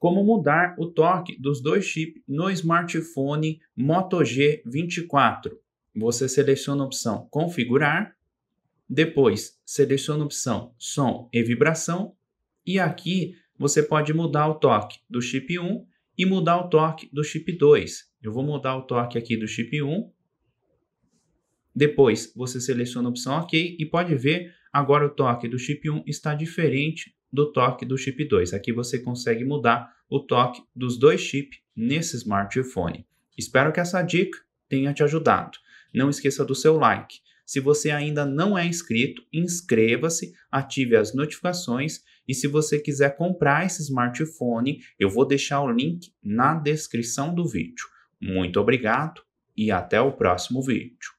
como mudar o torque dos dois chips no smartphone Moto G24. Você seleciona a opção Configurar, depois seleciona a opção Som e Vibração, e aqui você pode mudar o torque do chip 1 e mudar o torque do chip 2. Eu vou mudar o torque aqui do chip 1. Depois você seleciona a opção OK e pode ver agora o torque do chip 1 está diferente do toque do chip 2. Aqui você consegue mudar o toque dos dois chips nesse smartphone. Espero que essa dica tenha te ajudado. Não esqueça do seu like. Se você ainda não é inscrito, inscreva-se, ative as notificações e se você quiser comprar esse smartphone, eu vou deixar o link na descrição do vídeo. Muito obrigado e até o próximo vídeo.